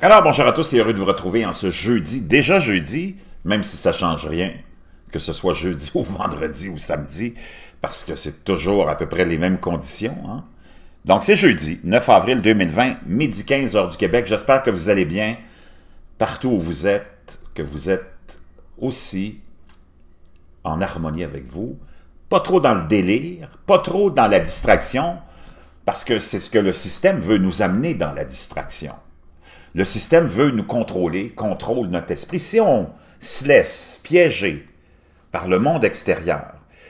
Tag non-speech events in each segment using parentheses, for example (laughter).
Alors, bonjour à tous et heureux de vous retrouver en ce jeudi, déjà jeudi, même si ça change rien, que ce soit jeudi (laughs) ou vendredi ou samedi, parce que c'est toujours à peu près les mêmes conditions. Hein. Donc, c'est jeudi, 9 avril 2020, midi 15 heures du Québec. J'espère que vous allez bien partout où vous êtes, que vous êtes aussi en harmonie avec vous, pas trop dans le délire, pas trop dans la distraction, parce que c'est ce que le système veut nous amener dans la distraction. Le système veut nous contrôler, contrôle notre esprit. Si on se laisse piéger par le monde extérieur,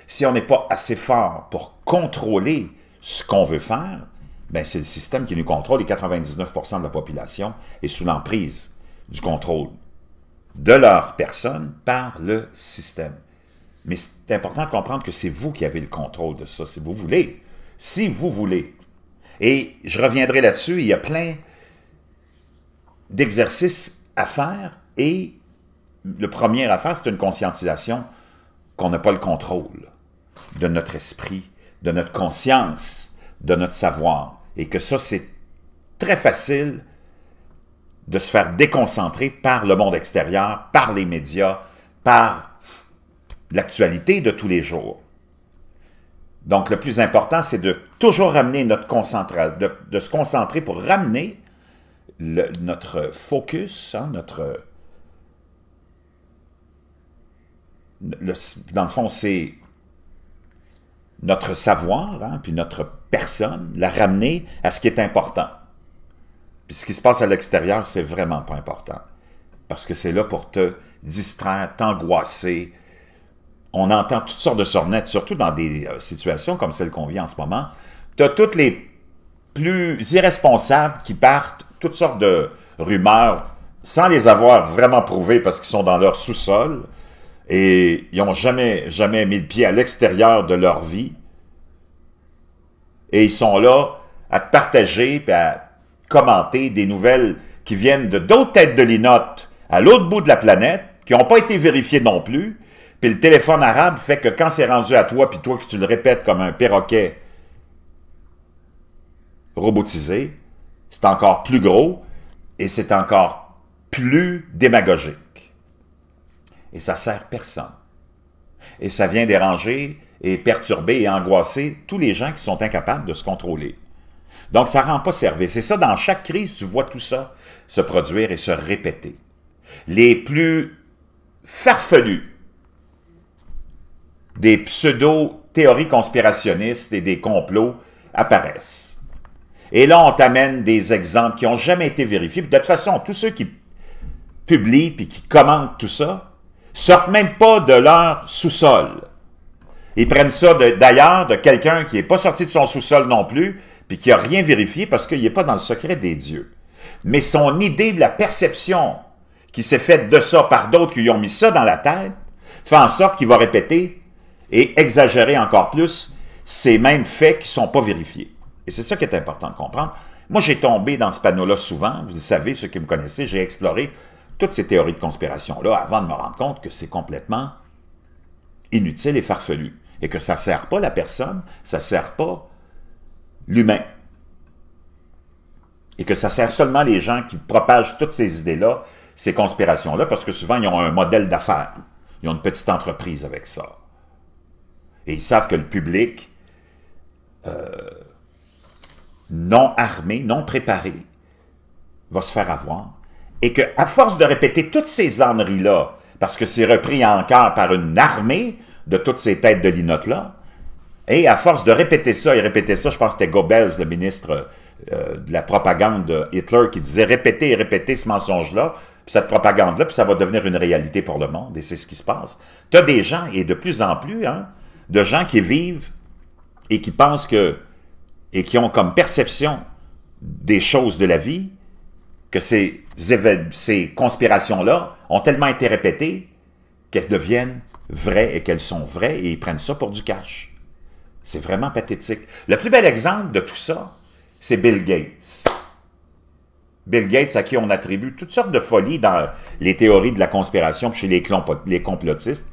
si on n'est pas assez fort pour contrôler ce qu'on veut faire, ben c'est le système qui nous contrôle et 99% de la population est sous l'emprise du contrôle de leur personne par le système. Mais c'est important de comprendre que c'est vous qui avez le contrôle de ça, si vous voulez. Si vous voulez et je reviendrai là-dessus, il y a plein d'exercices à faire et le premier à faire, c'est une conscientisation qu'on n'a pas le contrôle de notre esprit, de notre conscience, de notre savoir. Et que ça, c'est très facile de se faire déconcentrer par le monde extérieur, par les médias, par l'actualité de tous les jours. Donc, le plus important, c'est de toujours ramener notre concentration, de, se concentrer pour ramener notre focus, hein, notre... dans le fond, c'est notre savoir, hein, puis notre personne, la ramener à ce qui est important. Puis ce qui se passe à l'extérieur, c'est vraiment pas important. Parce que c'est là pour te distraire, t'angoisser, on entend toutes sortes de sornettes, surtout dans des euh, situations comme celle qu'on vit en ce moment. Tu as toutes les plus irresponsables qui partent toutes sortes de rumeurs sans les avoir vraiment prouvées parce qu'ils sont dans leur sous-sol et ils n'ont jamais, jamais mis le pied à l'extérieur de leur vie. Et ils sont là à partager et à commenter des nouvelles qui viennent de d'autres têtes de linotte à l'autre bout de la planète, qui n'ont pas été vérifiées non plus, puis le téléphone arabe fait que quand c'est rendu à toi, puis toi que tu le répètes comme un perroquet robotisé, c'est encore plus gros et c'est encore plus démagogique. Et ça sert personne. Et ça vient déranger et perturber et angoisser tous les gens qui sont incapables de se contrôler. Donc, ça ne rend pas service. Et ça, dans chaque crise, tu vois tout ça se produire et se répéter. Les plus farfelus des pseudo-théories conspirationnistes et des complots apparaissent. Et là, on t'amène des exemples qui n'ont jamais été vérifiés. de toute façon, tous ceux qui publient et qui commentent tout ça sortent même pas de leur sous-sol. Ils prennent ça d'ailleurs de, quelqu'un qui n'est pas sorti de son sous-sol non plus, puis qui n'a rien vérifié parce qu'il n'est pas dans le secret des dieux. Mais son idée de la perception qui s'est faite de ça par d'autres qui lui ont mis ça dans la tête, fait en sorte qu'il va répéter et exagérer encore plus ces mêmes faits qui ne sont pas vérifiés. Et c'est ça qui est important de comprendre. Moi, j'ai tombé dans ce panneau-là souvent. Vous le savez, ceux qui me connaissaient, j'ai exploré toutes ces théories de conspiration-là avant de me rendre compte que c'est complètement inutile et farfelu et que ça ne sert pas la personne, ça ne sert pas l'humain. Et que ça sert seulement les gens qui propagent toutes ces idées-là, ces conspirations-là, parce que souvent, ils ont un modèle d'affaires. Ils ont une petite entreprise avec ça. Et ils savent que le public euh, non armé, non préparé, va se faire avoir. Et que, à force de répéter toutes ces âneries-là, parce que c'est repris encore par une armée de toutes ces têtes de linotte-là, et à force de répéter ça et répéter ça, je pense que c'était Goebbels, le ministre euh, de la propagande de Hitler, qui disait répéter et répéter ce mensonge-là, cette propagande-là, puis ça va devenir une réalité pour le monde, et c'est ce qui se passe. Tu as des gens, et de plus en plus, hein, de gens qui vivent et qui pensent que, et qui ont comme perception des choses de la vie, que ces, ces conspirations-là ont tellement été répétées qu'elles deviennent vraies et qu'elles sont vraies et ils prennent ça pour du cash. C'est vraiment pathétique. Le plus bel exemple de tout ça, c'est Bill Gates. Bill Gates, à qui on attribue toutes sortes de folies dans les théories de la conspiration chez les, les complotistes.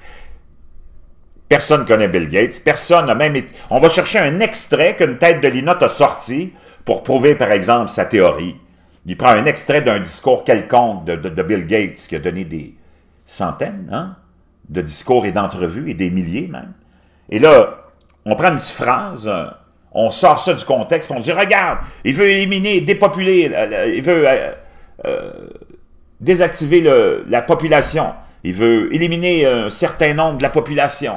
Personne ne connaît Bill Gates. Personne n'a même... On va chercher un extrait qu'une tête de linotte a sorti pour prouver, par exemple, sa théorie. Il prend un extrait d'un discours quelconque de, Bill Gates qui a donné des centaines hein, de discours et d'entrevues, et des milliers même. Et là, on prend une petite phrase, euh, on sort ça du contexte, on dit « Regarde, il veut éliminer, dépopuler, il veut euh, euh, désactiver la population, il veut éliminer un certain nombre de la population. »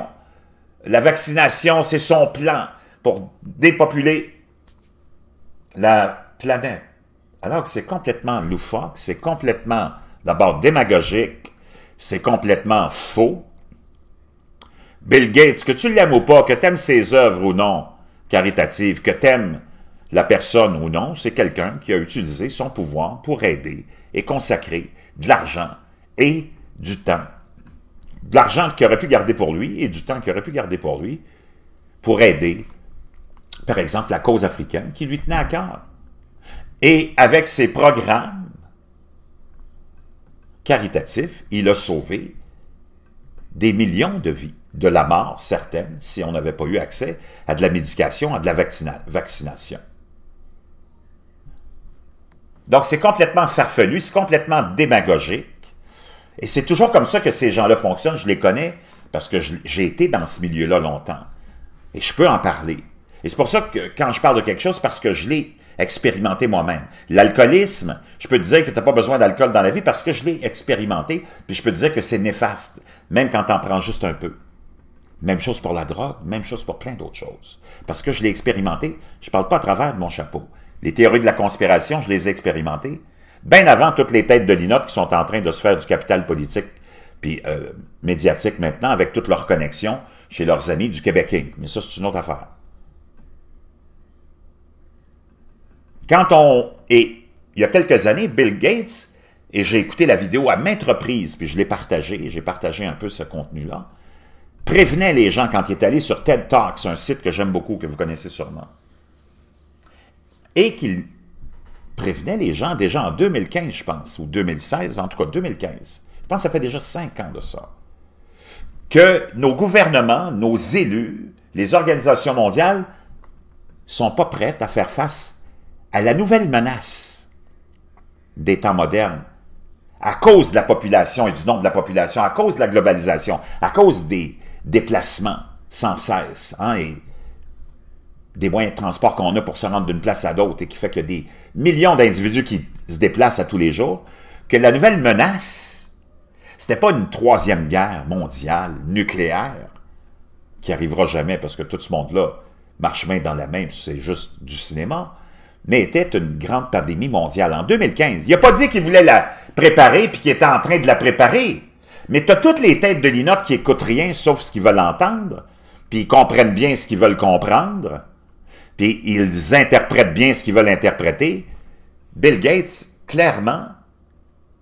La vaccination, c'est son plan pour dépopuler la planète. Alors que c'est complètement loufoque, c'est complètement, d'abord, démagogique, c'est complètement faux. Bill Gates, que tu l'aimes ou pas, que tu aimes ses œuvres ou non caritatives, que aimes la personne ou non, c'est quelqu'un qui a utilisé son pouvoir pour aider et consacrer de l'argent et du temps de l'argent qu'il aurait pu garder pour lui et du temps qu'il aurait pu garder pour lui pour aider, par exemple, la cause africaine qui lui tenait à cœur. Et avec ses programmes caritatifs, il a sauvé des millions de vies, de la mort certaine, si on n'avait pas eu accès à de la médication, à de la vaccination. Donc c'est complètement farfelu, c'est complètement démagogé et c'est toujours comme ça que ces gens-là fonctionnent. Je les connais parce que j'ai été dans ce milieu-là longtemps. Et je peux en parler. Et c'est pour ça que quand je parle de quelque chose, c'est parce que je l'ai expérimenté moi-même. L'alcoolisme, je peux te dire que tu n'as pas besoin d'alcool dans la vie parce que je l'ai expérimenté, puis je peux te dire que c'est néfaste, même quand tu en prends juste un peu. Même chose pour la drogue, même chose pour plein d'autres choses. Parce que je l'ai expérimenté, je ne parle pas à travers de mon chapeau. Les théories de la conspiration, je les ai expérimentées, bien avant toutes les têtes de l'INOT qui sont en train de se faire du capital politique puis euh, médiatique maintenant avec toutes leurs connexions chez leurs amis du Québec Inc. Mais ça, c'est une autre affaire. Quand on... Et il y a quelques années, Bill Gates, et j'ai écouté la vidéo à maintes reprises, puis je l'ai partagée, j'ai partagé un peu ce contenu-là, prévenait les gens quand il est allé sur TED Talks, un site que j'aime beaucoup, que vous connaissez sûrement, et qu'il prévenait les gens déjà en 2015, je pense, ou 2016, en tout cas 2015. Je pense que ça fait déjà cinq ans de ça. Que nos gouvernements, nos élus, les organisations mondiales sont pas prêtes à faire face à la nouvelle menace des temps modernes à cause de la population et du nombre de la population, à cause de la globalisation, à cause des déplacements sans cesse hein, des moyens de transport qu'on a pour se rendre d'une place à l'autre et qui fait qu'il y a des millions d'individus qui se déplacent à tous les jours, que la nouvelle menace, c'était pas une troisième guerre mondiale nucléaire qui arrivera jamais parce que tout ce monde-là marche main dans la main, c'est juste du cinéma, mais était une grande pandémie mondiale en 2015. Il n'a pas dit qu'il voulait la préparer puis qu'il était en train de la préparer. Mais tu as toutes les têtes de l'INOT qui écoutent rien sauf ce qu'ils veulent entendre, puis ils comprennent bien ce qu'ils veulent comprendre puis ils interprètent bien ce qu'ils veulent interpréter, Bill Gates, clairement,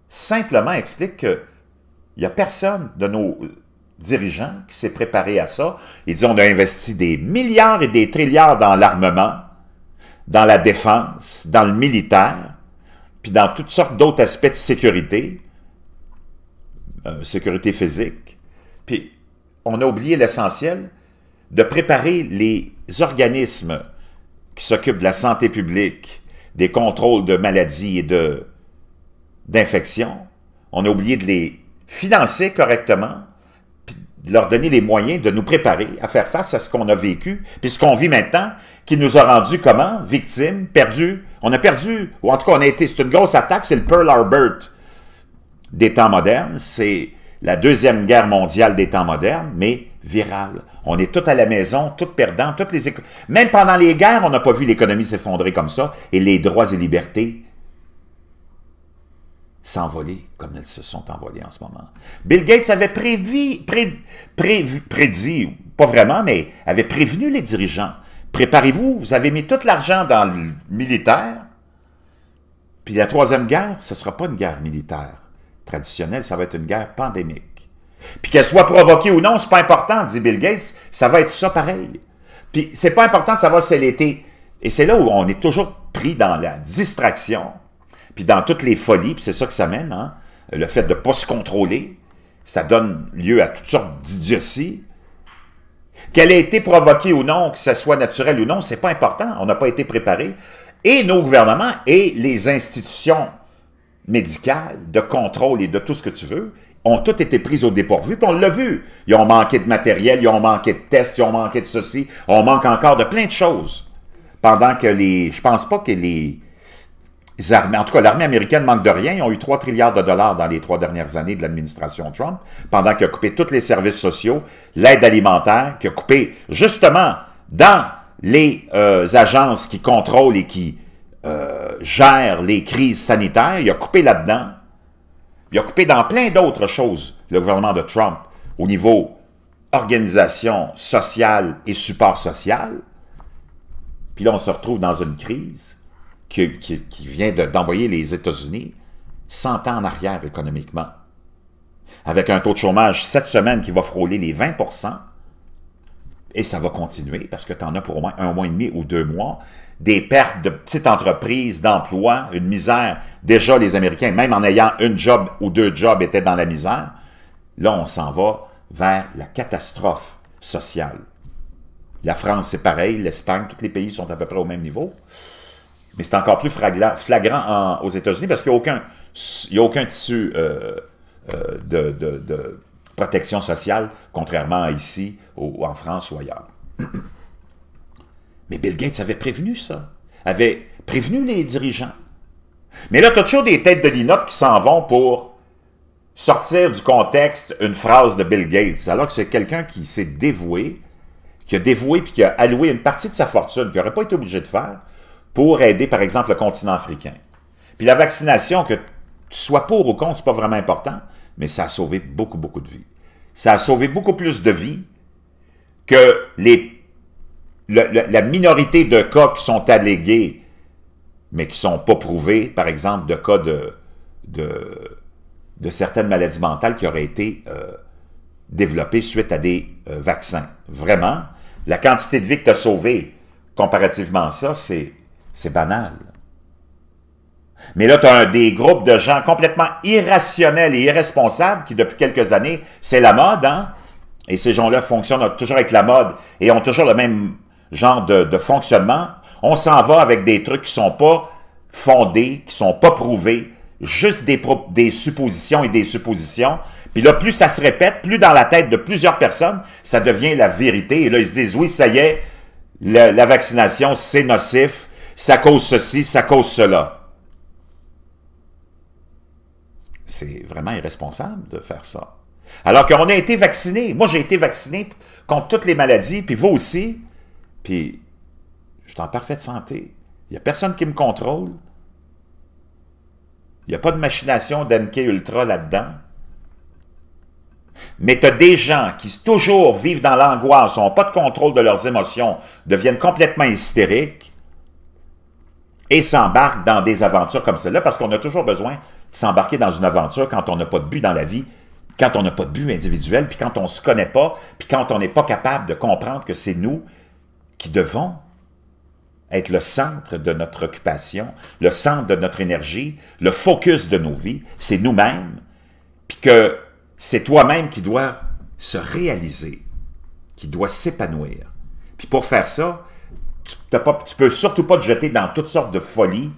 simplement explique qu'il n'y a personne de nos dirigeants qui s'est préparé à ça. Ils disent on a investi des milliards et des trilliards dans l'armement, dans la défense, dans le militaire, puis dans toutes sortes d'autres aspects de sécurité, euh, sécurité physique. Puis on a oublié l'essentiel de préparer les organismes qui s'occupe de la santé publique, des contrôles de maladies et d'infections, on a oublié de les financer correctement, puis de leur donner les moyens de nous préparer à faire face à ce qu'on a vécu, puis ce qu'on vit maintenant, qui nous a rendus comment? Victimes, perdus. On a perdu, ou en tout cas on a été, c'est une grosse attaque, c'est le Pearl Harbor des temps modernes, c'est la Deuxième Guerre mondiale des temps modernes, mais virale. On est tous à la maison, tous perdants, toutes les Même pendant les guerres, on n'a pas vu l'économie s'effondrer comme ça et les droits et libertés s'envoler comme elles se sont envolées en ce moment. Bill Gates avait prévu, prédit, pas vraiment, mais avait prévenu les dirigeants. Préparez-vous, vous avez mis tout l'argent dans le militaire, puis la troisième guerre, ce ne sera pas une guerre militaire traditionnelle, ça va être une guerre pandémique. Puis qu'elle soit provoquée ou non, c'est pas important, dit Bill Gates, ça va être ça pareil. Puis c'est pas important de savoir si elle était. Et c'est là où on est toujours pris dans la distraction, puis dans toutes les folies, puis c'est ça que ça mène, hein? le fait de ne pas se contrôler, ça donne lieu à toutes sortes d'idioties. Qu'elle ait été provoquée ou non, que ce soit naturel ou non, c'est pas important, on n'a pas été préparé. Et nos gouvernements et les institutions médicales, de contrôle et de tout ce que tu veux, ont toutes été prises au dépourvu, puis on l'a vu. Ils ont manqué de matériel, ils ont manqué de tests, ils ont manqué de ceci. On manque encore de plein de choses. Pendant que les... Je pense pas que les... armées, en tout cas, l'armée américaine manque de rien. Ils ont eu 3 trilliards de dollars dans les trois dernières années de l'administration Trump, pendant qu'il a coupé tous les services sociaux, l'aide alimentaire, qu'il a coupé justement dans les euh, agences qui contrôlent et qui euh, gèrent les crises sanitaires. Il a coupé là-dedans il a coupé dans plein d'autres choses, le gouvernement de Trump, au niveau organisation sociale et support social. Puis là, on se retrouve dans une crise qui, qui, vient d'envoyer les États-Unis 100 ans en arrière économiquement. Avec un taux de chômage cette semaine qui va frôler les 20 et ça va continuer parce que tu en as pour au moins un mois et demi ou deux mois des pertes de petites entreprises, d'emplois, une misère. Déjà, les Américains, même en ayant un job ou deux jobs, étaient dans la misère. Là, on s'en va vers la catastrophe sociale. La France, c'est pareil, l'Espagne, tous les pays sont à peu près au même niveau. Mais c'est encore plus flagrant, aux États-Unis parce qu'il n'y a, aucun, tissu euh, euh, de, protection sociale, contrairement à ici, ou, en France ou ailleurs. (clears throat) Mais Bill Gates avait prévenu ça, avait prévenu les dirigeants. Mais là, tu as toujours des têtes de l'INOP qui s'en vont pour sortir du contexte une phrase de Bill Gates, alors que c'est quelqu'un qui s'est dévoué, qui a dévoué puis qui a alloué une partie de sa fortune qu'il n'aurait pas été obligé de faire pour aider, par exemple, le continent africain. Puis la vaccination, que tu sois pour ou contre, c'est pas vraiment important, mais ça a sauvé beaucoup, beaucoup de vies. Ça a sauvé beaucoup plus de vies que les la minorité de cas qui sont allégués, mais qui ne sont pas prouvés, par exemple, de cas de, de, certaines maladies mentales qui auraient été euh, développées suite à des euh, vaccins. Vraiment, la quantité de vie que tu as sauvée, comparativement à ça, c'est banal. Mais là, tu as un, des groupes de gens complètement irrationnels et irresponsables qui, depuis quelques années, c'est la mode, hein? Et ces gens-là fonctionnent toujours avec la mode et ont toujours le même genre de, fonctionnement, on s'en va avec des trucs qui sont pas fondés, qui sont pas prouvés, juste des, suppositions et des suppositions. Puis là, plus ça se répète, plus dans la tête de plusieurs personnes, ça devient la vérité. Et là, ils se disent, oui, ça y est, la, vaccination, c'est nocif, ça cause ceci, ça cause cela. C'est vraiment irresponsable de faire ça. Alors qu'on a été vacciné. Moi, j'ai été vacciné contre toutes les maladies, puis vous aussi. Puis, je suis en parfaite santé. Il n'y a personne qui me contrôle. Il n'y a pas de machination d'NK Ultra là-dedans. Mais tu as des gens qui toujours vivent dans l'angoisse, n'ont pas de contrôle de leurs émotions, deviennent complètement hystériques et s'embarquent dans des aventures comme celle-là parce qu'on a toujours besoin de s'embarquer dans une aventure quand on n'a pas de but dans la vie, quand on n'a pas de but individuel, puis quand on ne se connaît pas, puis quand on n'est pas capable de comprendre que c'est nous qui devons être le centre de notre occupation, le centre de notre énergie, le focus de nos vies, c'est nous-mêmes, puis que c'est toi-même qui dois se réaliser, qui doit s'épanouir. Puis pour faire ça, tu, ne tu peux surtout pas te jeter dans toutes sortes de folies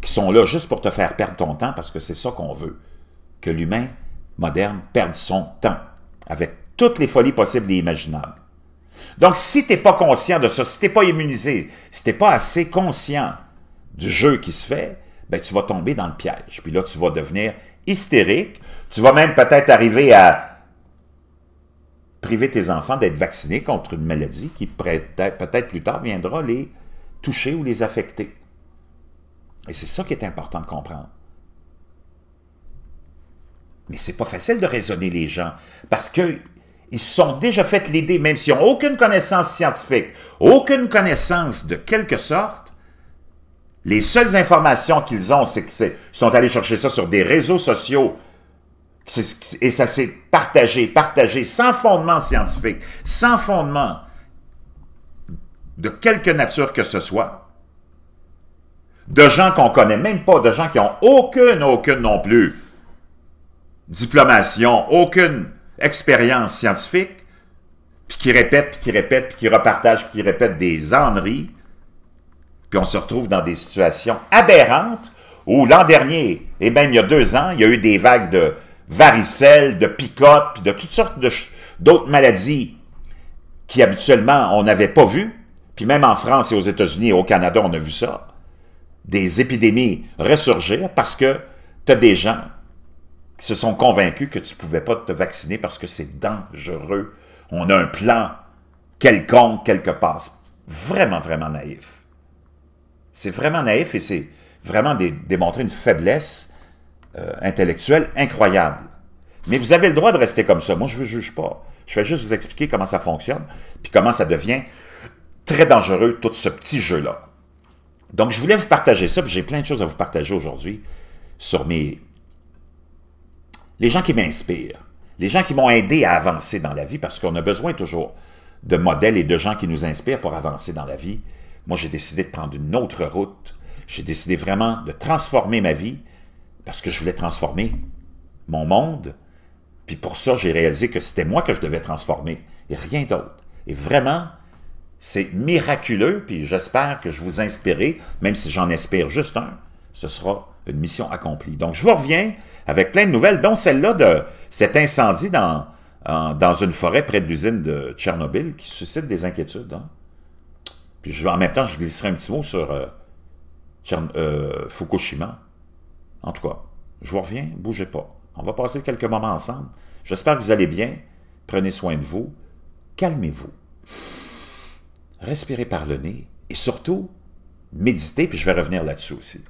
qui sont là juste pour te faire perdre ton temps, parce que c'est ça qu'on veut, que l'humain moderne perde son temps, avec toutes les folies possibles et imaginables. Donc, si tu n'es pas conscient de ça, si tu n'es pas immunisé, si tu n'es pas assez conscient du jeu qui se fait, ben, tu vas tomber dans le piège. Puis là, tu vas devenir hystérique. Tu vas même peut-être arriver à priver tes enfants d'être vaccinés contre une maladie qui peut-être plus tard viendra les toucher ou les affecter. Et c'est ça qui est important de comprendre. Mais c'est pas facile de raisonner les gens parce que ils sont déjà fait l'idée, même s'ils n'ont aucune connaissance scientifique, aucune connaissance de quelque sorte, les seules informations qu'ils ont, c'est qu'ils sont allés chercher ça sur des réseaux sociaux et ça s'est partagé, partagé sans fondement scientifique, sans fondement de quelque nature que ce soit, de gens qu'on connaît même pas, de gens qui n'ont aucune, aucune non plus, diplomation, aucune expérience scientifique, puis qui répète, puis qui répète, puis qui repartage, puis qui répète des âneries, puis on se retrouve dans des situations aberrantes où l'an dernier, et même il y a deux ans, il y a eu des vagues de varicelles, de picotes, puis de toutes sortes d'autres maladies qui habituellement on n'avait pas vues, puis même en France et aux États-Unis et au Canada, on a vu ça, des épidémies ressurgir parce que tu as des gens se sont convaincus que tu ne pouvais pas te vacciner parce que c'est dangereux. On a un plan quelconque, quelque part. Vraiment, vraiment naïf. C'est vraiment naïf et c'est vraiment démontrer une faiblesse euh, intellectuelle incroyable. Mais vous avez le droit de rester comme ça. Moi, je ne vous juge pas. Je vais juste vous expliquer comment ça fonctionne, puis comment ça devient très dangereux, tout ce petit jeu-là. Donc, je voulais vous partager ça, puis j'ai plein de choses à vous partager aujourd'hui sur mes les gens qui m'inspirent, les gens qui m'ont aidé à avancer dans la vie, parce qu'on a besoin toujours de modèles et de gens qui nous inspirent pour avancer dans la vie. Moi, j'ai décidé de prendre une autre route. J'ai décidé vraiment de transformer ma vie parce que je voulais transformer mon monde. Puis pour ça, j'ai réalisé que c'était moi que je devais transformer et rien d'autre. Et vraiment, c'est miraculeux, puis j'espère que je vous inspirerai, même si j'en inspire juste un, ce sera une mission accomplie. Donc, je vous reviens avec plein de nouvelles, dont celle-là de cet incendie dans, dans une forêt près de l'usine de Tchernobyl qui suscite des inquiétudes. Hein. Puis je, en même temps, je glisserai un petit mot sur euh, euh, Fukushima. En tout cas, je vous reviens, bougez pas. On va passer quelques moments ensemble. J'espère que vous allez bien. Prenez soin de vous. Calmez-vous. Respirez par le nez. Et surtout, méditez, puis je vais revenir là-dessus aussi.